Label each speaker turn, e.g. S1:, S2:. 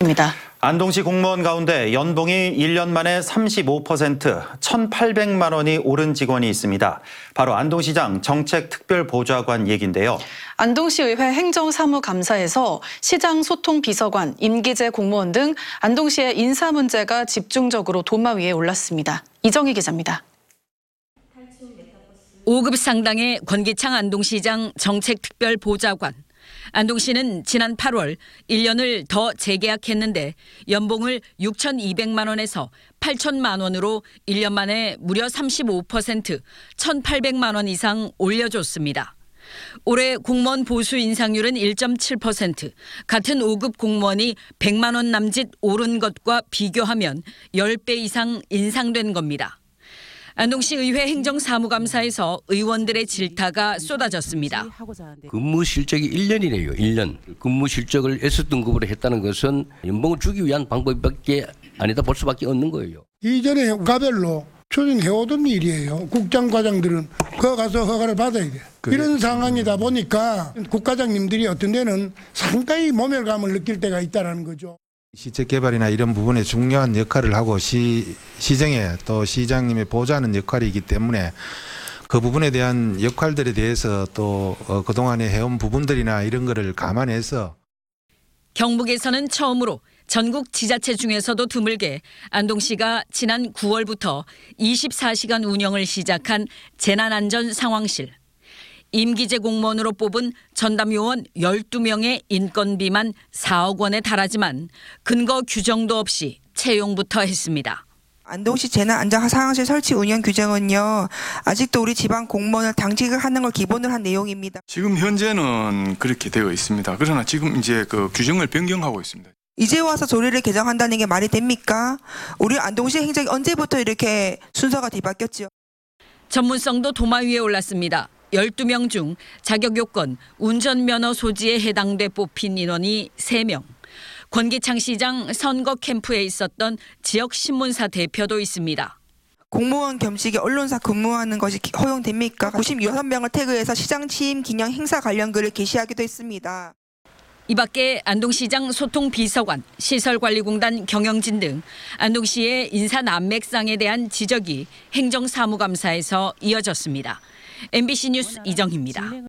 S1: 입니다.
S2: 안동시 공무원 가운데 연봉이 1년 만에 35% 1,800만 원이 오른 직원이 있습니다. 바로 안동시장 정책특별보좌관 얘긴데요. 안동시의회 행정사무감사에서 시장 소통비서관, 임기제 공무원 등 안동시의 인사 문제가 집중적으로 도마 위에 올랐습니다. 이정희 기자입니다. 5급 상당의 권기창 안동시장 정책특별보좌관. 안동 씨는 지난 8월 1년을 더 재계약했는데 연봉을 6,200만 원에서 8천만 원으로 1년 만에 무려 35% 1,800만 원 이상 올려줬습니다. 올해 공무원 보수 인상률은 1.7%, 같은 5급 공무원이 100만 원 남짓 오른 것과 비교하면 10배 이상 인상된 겁니다. 안동시 의회 행정사무감사에서 의원들의 질타가 쏟아졌습니다. 근무 실적이 1년이네요. 1년. 근무 실적을 S등급으로 했다는 것은 연봉을 주기 위한 방법밖에 아니다 볼 수밖에 없는 거예요. 이전에 가별로 추진해오던 일이에요. 국장 과장들은 거 가서 허가를 받아야 돼. 그래. 이런 상황이다 보니까 국과장님들이 어떤 데는 상당히 모멸감을 느낄 때가 있다는 거죠. 시책 개발이나 이런 부분에 중요한 역할을 하고 시, 시정에 또 시장님의 보좌하는 역할이기 때문에 그 부분에 대한 역할들에 대해서 또 어, 그동안에 해온 부분들이나 이런 거를 감안해서 경북에서는 처음으로 전국 지자체 중에서도 드물게 안동시가 지난 9월부터 24시간 운영을 시작한 재난안전 상황실 임기제 공무원으로 뽑은 전담 요원 12명의 인건비만 4억 원에 달하지만 근거 규정도 없이 채용부터 했습니다.
S1: 안동시 재난안전상황실 설치 운영 규정은요 아직도 우리 지방 공무원을 당직을 하는 걸 기본으로 한 내용입니다. 지금 현재는 그렇게 되어 있습니다. 그러나 지금 이제 그 규정을 변경하고 있습니다. 이제 와서 조례를 개정한다는 게 말이 됩니까? 우리 안동시 행정이 언제부터 이렇게 순서가 뒤바뀌었지
S2: 전문성도 도마 위에 올랐습니다. 12명 중 자격 요건 운전면허 소지에 해당돼 뽑힌 인원이 3명. 권기창 시장 선거 캠프에 있었던 지역 신문사 대표도 있습니다.
S1: 공무원 겸직이 언론사 근무하는 것이 허용됩니까? 96명을 태그해서 시장 취임 기념 행사 관련 글을 게시하기도 했습니다.
S2: 이 밖에 안동시장 소통비서관, 시설관리공단 경영진 등 안동시의 인사 난맥상에 대한 지적이 행정사무감사에서 이어졌습니다. MBC 뉴스 이정희입니다.